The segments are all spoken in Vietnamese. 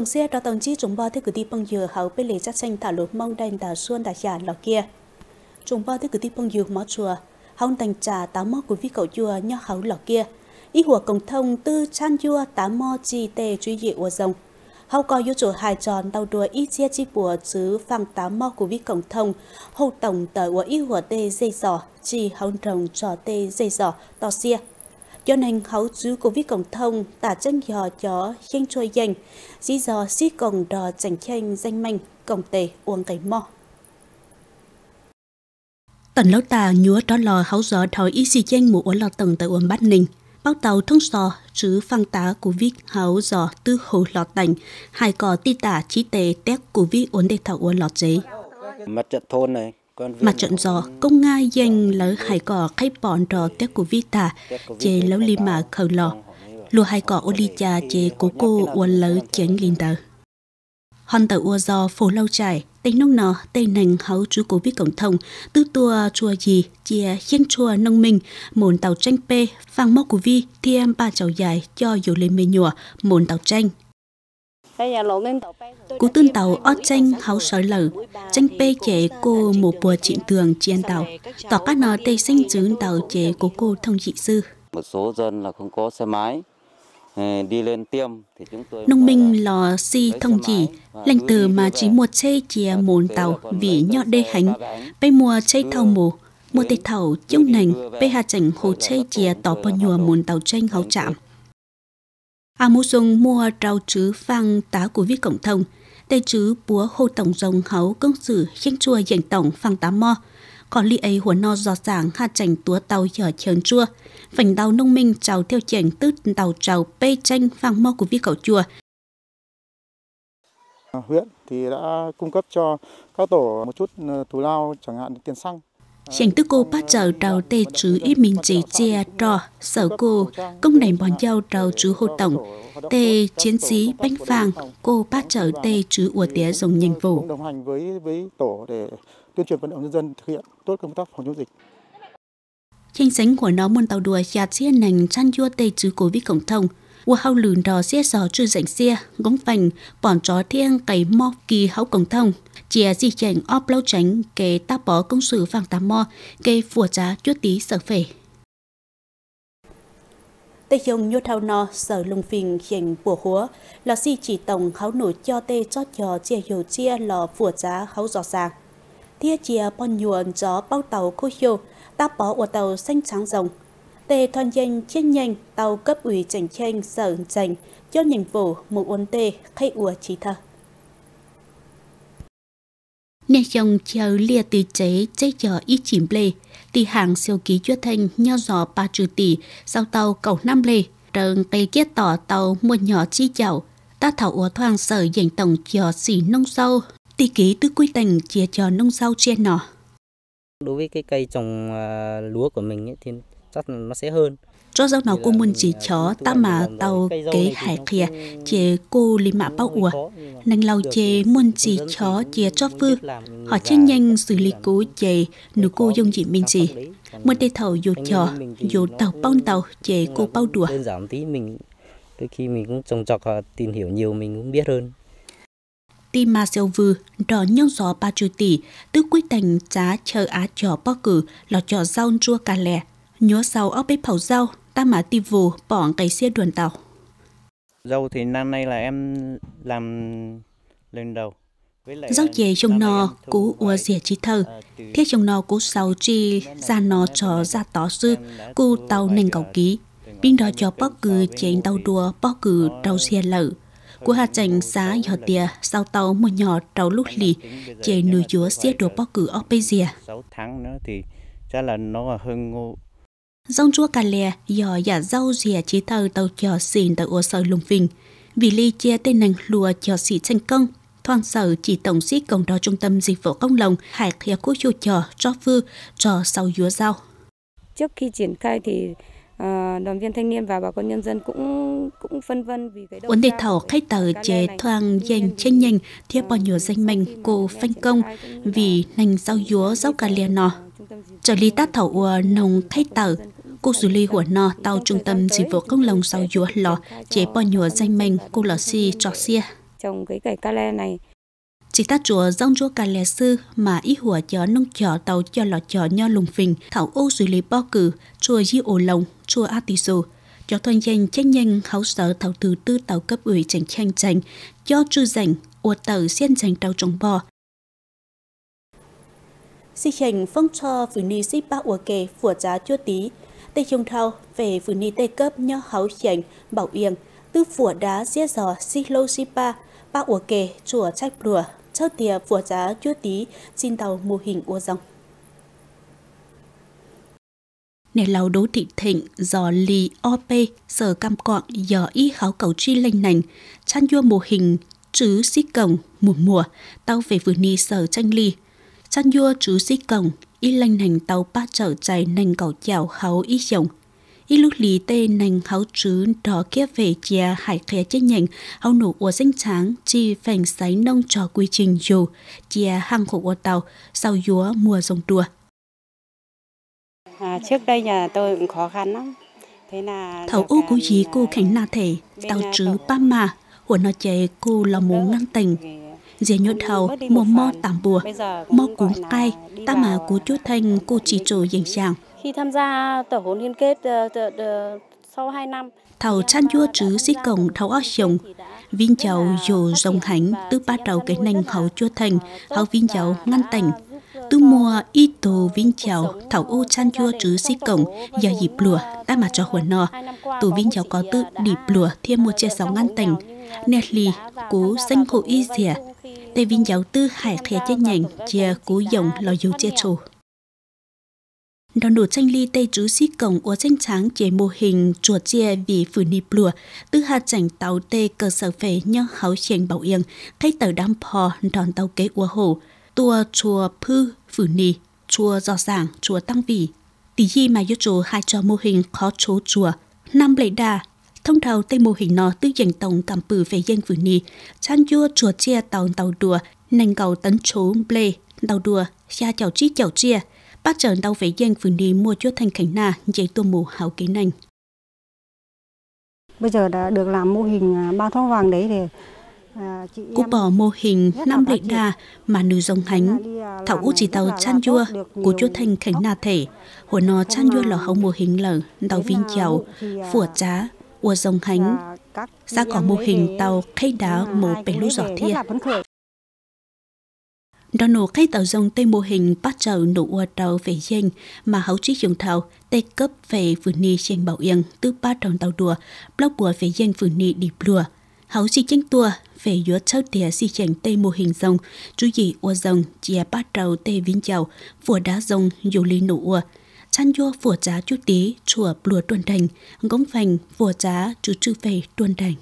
dùng xe ra tầng chi chúng bò thì cứ đi bằng dừa hậu bên lề chắc xanh thả lụt mong đành tà xuân đã giả lọ kia chúng bò thì cứ đi bằng dừa mó chùa hông thành trà tá mò của vi cậu chùa nhó hậu lọ kia ý hùa cổng thông tư chan chùa tá mò chi tề truy dị của dòng hậu coi yếu chủ hài tròn đau đùa ý chia chi bùa chứ phang tá mò của vi cổng thông hậu tổng tờ của ý hùa tê dây giỏ chi hông rồng trò tê dây giỏ to xia cho nên hậu chú của viết cộng thông tả chân dò gió khen trôi danh dĩ dò xí cổng đò chẳng khen danh manh cổng tề uống cái mò tần lão tà nhúa đó lò hậu gió thói ý xì danh mũ uống lò tầng tại uống bát ninh bao tàu thông sò chứ phăng tá của viết hậu gió tư hồ lò tành hai cò ti tả trí tề tép của viết uống đề thảo uống lọt giấy mặt trận thôn này Mặt trận gió, công nga dành lỡ hải cỏ khay bọn trò tết của Vita, chê lấu li mà khờ lò. Lùa hải cỏ ô li cha chê cố cô uốn lỡ chén linh tờ. Hòn tờ ua giò phố lâu trải, tên nông nọ, tên nành háu chú cố viết cổng thông, tư tua chùa gì, chia hiên chùa nông minh, mồn tàu tranh p vàng móc của vi, thiêm ba chào dài, cho dù lên mê nhùa, mồn tàu tranh, Cô tương tàu ót chanh háo sói lở, chanh bê chế cô một bùa trị tường chiên tàu, tỏ các nó tây sinh chứng tàu chế của cô thông trị sư. Một số dân là không có xe máy, ờ, đi lên tiêm thì chúng tôi nông minh lò si thông chỉ lành từ mà chỉ mua chê chia mồn tàu vì nhọn đê hánh bây mua chê thầu mù mua tê thầu chung nành bây hà chảnh hồ chê chia tỏ bò nhùa mồn tàu tranh hấu chạm A Mu Dung mua rau chứ vang tá của viết cộng thông, tê chứ búa hô tổng rồng hấu công sử khinh chua dành tổng phang tá mo. còn lý ấy hùa no giò giảng hạ chảnh túa tàu dở chờn chua. Vành đau nông minh trào theo chảnh tứt tàu trào pê chanh phang mo của viết cậu chùa. Huyện thì đã cung cấp cho các tổ một chút ờ, thù lao chẳng hạn tiền xăng Hiện tức cô bắt trở đầu tê chú ý mình chỉ chia trò sở cô công đành bọn dâu đầu chú hô tổng tê chiến sĩ bánh vàng cô bắt trở tê chú ủa tía dùng nhiệm vụ đồng hành với với tổ để tuyên truyền vận động nhân dân thực hiện tốt công tác phòng chống dịch chính sánh của nó muốn tàu đùa nhà chia nành chăn chua tê chú cố vi cộng thông và hao lùn đò xe sò chưa dành xe góng phành bọn chó thiêng cày mò kỳ hậu cổng thông chia di chảnh óp lâu tránh kề ta bỏ công sự vàng tám mò kê phùa giá chút tí sở phể tê dùng nhu thao no sở lùng phình khiển bùa húa là si chỉ tổng kháo nổi cho tê chót giò chia hiểu chia lò phùa giá kháo rõ ràng thia chia bon nhuộn gió bao tàu khô hiệu ta bỏ ủa tàu xanh trắng rồng tê thon danh chiếc nhanh tàu cấp ủy chảnh chanh sở ứng cho nhiệm vụ một ôn tê khay ủa trí thơ. Nên dòng chờ lìa từ chế chế chờ ít chìm lê, tỷ hàng siêu ký chuyên thanh nho gió ba trừ tỷ sau tàu cầu năm lê, trường cây kết tỏ tàu mua nhỏ chi chảo, ta thảo ủa thoang sở dành tổng chờ xỉ nông sâu, tỷ ký tư quy tình chia chờ nông sâu trên nọ. Đối với cái cây trồng à, lúa của mình ấy, thì cho ràng nào cô muốn chỉ chó ta mà tàu kế hải kia chế cô lý mã bao ủa. Nành lâu chế muốn chỉ chó chế cho vư. Họ chết nhanh xử lý cố chế nữ cô dùng chỉ mình gì. Muốn để thầu dù chó, dù tàu bao tàu chế cô bao đùa. Đơn giản tí mình, đôi khi mình cũng trồng trọc tìm hiểu nhiều mình cũng biết hơn ti ma siêu vư đỏ nhân gió ba chư tỷ tức quyết thành giá chờ á trò bó cử lọ trò rau chua cà lè nhúa sau ốc bếp phẩu rau, ta mà tìm vù bỏ cái xe đuồn tàu. Rau thì năm nay là em làm lần đầu. Rau chè trong ờ, nò cú ua dìa trí thơ, thiết trong nò cú sầu chi ra nò cho ra tỏ sư, cú tàu nền cầu ký. Bình đó cho bó cử chén tàu đùa bó cử tàu xe lợ cú hạ chành xá nhỏ tìa sau tàu một nhỏ tàu lúc lì chè nữ chúa xe đồ bó cử ở bây giờ 6 tháng nữa thì chắc là nó hơn ngô Dòng chua cà lè giò giả rau dìa chí thờ tàu chờ xìn tàu ua sở lùng phình Vì ly chia tên nàng lùa chờ xì thành công. Thoang sở chỉ tổng xí cộng đo trung tâm dịch vụ công lồng hải khía quốc dù trò cho vư cho sau dúa rau. Trước khi triển khai thì ờ, đoàn viên thanh niên và bà con nhân dân cũng cũng phân vân vì cái đầu vấn đề thảo khách tờ chế thoang dành tranh nhanh thiếp bao nhiêu danh mình cô phanh công vì nành rau dúa rau cà lè nọ trợ lý tát thảo ua nông thay tờ cô xử lý của nó tàu trung tâm dịch vụ công lồng sau dùa lò chế bò nhùa danh mình cô lò xì trò xia trong cái cây ca le này chỉ ta chùa dòng chùa cà lè sư mà ý hùa chó nông chó tàu cho lọ chó nho lùng phình thảo ô xử lý bao cử chùa di ổ lồng chùa a tì sù cho thuần danh trách nhanh háo sở thảo thứ tư tàu cấp ủy chảnh chanh chành cho chư rảnh ua tàu xiên chành tàu trồng bò Sĩ hình phong cho phụ nữ sĩ ba uộc kê phủa giá chua tí. Tây chung thao về phụ nữ tây cấp nho háo chảnh bảo yên. Tư phủa đá dĩa giò sĩ lô sĩ ba ba uộc kê chùa trách bùa. Chơ tiệp phủa giá chua tí xin tàu mô hình ua dòng. Nè lầu đố thị thịnh, giò lì o pê, sở cam quạng, giò y háo cầu chi lênh nành, chan dua mô hình, chứ xí cổng, mùa mùa, tao về vừa ni sở tranh ly, chăn dua chú sĩ cổng, y lành nành tàu ba trở chạy nành cầu chảo hấu y dòng. Y lúc lý tê nành hấu chú đó kia về chia hải khía chết nhành, hấu nổ ua danh tráng, chi phành sáy nông trò quy trình dù, chia hàng khổ ua tàu, sau dúa mùa rồng đùa. À, trước đây nhà tôi cũng khó khăn lắm. Thế là Thấu ô cú dí cô khánh là thể, tàu chứ ba mà, của nó chế cô là muốn ngăn tình, dễ nhốt thầu mùa mò tạm bùa mò cúng cay ta mà cú chú thanh cô chỉ trổ dành dàng khi tham gia tổ hồn liên kết ờ, sau 2 năm thầu chan chua chứ xí cổng thầu ác chồng vinh chầu dù rồng hành tư ba đầu cái nành hầu chua thành hầu vinh chầu ngăn tành ờ, tư mua y tù vinh chào thảo ô chan chua chứ si cổng giờ dịp lùa ờ, ta mà cho huấn nọ tù vinh chào có tự điệp lùa thêm một chia sáu ngăn tành nét lì cố xanh khổ y dìa tê vinh giáo tư hải thể chết nhành chia cú dòng lo dấu chia trù. Đòn đủ tranh ly tây chú xí cổng của tranh tráng chế mô hình chùa chia vì phủ nịp lùa, tư hạ chảnh tàu tê cơ sở phê nhớ háo chèn bảo yên, khách tờ đam phò đòn tàu kế của hồ, tua chùa phư phủ nì, chùa giò giảng, chùa tăng vị. tỷ gì mà yếu chú hai cho mô hình khó chố chùa, năm lệ đà thông thầu tây mô hình nó tư dành tổng cảm bử về dân vừa ni chan chua chùa chia tàu tàu đùa, nành cầu tấn chố ble, tàu đùa, xa chảo chi chảo chia, bác trở tàu về dân vừa ni mua chua thành khánh nà, dây tua mù hảo kế nành. Bây giờ đã được làm mô hình à, ba thoáng vàng đấy thì à, Cô bỏ mô hình năm lệ đà mà nữ dòng hánh, à, thảo ú chỉ tàu chan chua, của chúa thành khánh nà thể, hồi nó chan chua là hậu mô hình lở, đào vinh chào, phủa trá, của dòng hành, ra có mô hình tàu khay đá mô bể lũ giỏ thiệt. Đó nổ khay tàu dòng tây mô hình bắt chậu nổ ua tàu về dành mà hấu trí dùng thảo tây cấp về vườn ni trên bảo yên tư ba tròn tàu đùa blog của về dành vườn ni đi lùa. Hấu trí chanh tua về giữa châu tía si chảnh tây mô hình dòng chú dị ua dòng chia bắt trầu tây vinh chầu vừa đá dòng dù lý nổ ua chăn dua phổ giá chú tí chùa lùa tuần đành, gống phành phổ giá chú chư về tuần đành.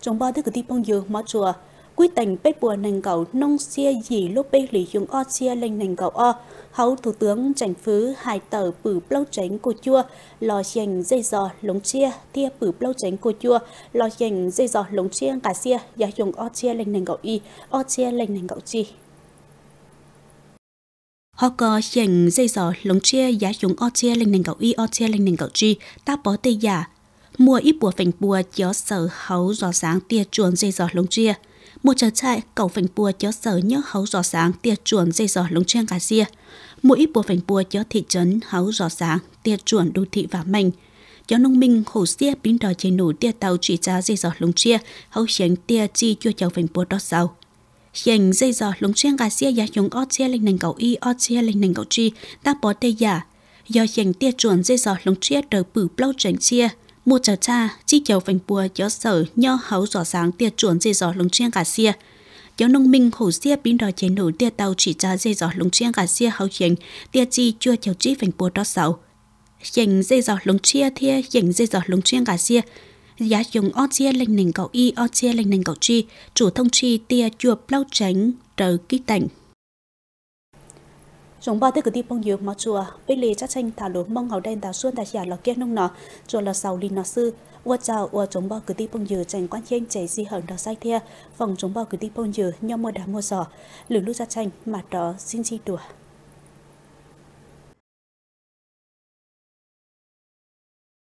Trong ba thứ tí bông dư mở chùa, quy tành bếp bùa nành cầu nông xia dì lúc bê lý dùng o xia lên nành cầu o, hấu thủ tướng chảnh phứ hai tờ bử blâu tránh cô chua, lò chành dây giò lống chia, tia bử blâu tránh cô chua, lò chành dây giò lống chia cả xia, giá dùng o chia lên nành cầu y, o chia lên nành cầu chi họ có dành dây gió lồng chia giá chúng o chia lên nền cầu y o chia lên nền cầu chi ta bỏ tê giả mua ít bùa phành bùa chó sở hấu gió sáng tia chuồn dây gió lồng chia mùa trở chạy cầu phành bùa chó sở nhớ hấu gió sáng tia chuồn dây gió lồng chia cả xia mua ít bùa phành bùa chó thị trấn hấu gió sáng tia chuồn đô thị và mình cho nông minh hồ xia biến đò chế nổ tia tàu chỉ giá dây gió lồng chia hấu chiến tia chi chưa chào phành bùa đó sau hiện dây giờ lúng chuyên gà xe giá dùng ở chia lên nền cầu y ở chia lên nền cầu chi ta bỏ tê giả do hiện tia chuẩn dây giờ lúng chia đời bự bao tránh chia mua chờ cha chi chiều phành bùa gió sở nho hấu rõ sáng tia chuẩn dây giờ lúng chuyên gà xe giáo nông minh hồ xe bên đò chế nổi tia tàu chỉ cha dây giờ lúng chuyên gà xe hậu hiện tia chi chưa chiều chi phành bùa đó sầu hiện dây giờ lúng chia thia hiện dây giờ lúng chuyên gà xe giá dùng o chia linh nền cầu y o chia linh nền cầu chi chủ thông chi tia chuộc lau tránh trở kích tảnh chúng ba tới cứ đi bông dược mà chùa bây lì chắc tranh thả lúa mong hậu đen đào xuân tàu xả lọ kia nông nọ chùa là sầu lì nọ sư qua chào qua chúng ba cứ đi bông dược tranh quan chiến chảy di hởn đào sai thia phòng chúng ba cứ đi bông dược nhau mua đá mua giò lửa lúa chắc tranh mà đó xin chi đùa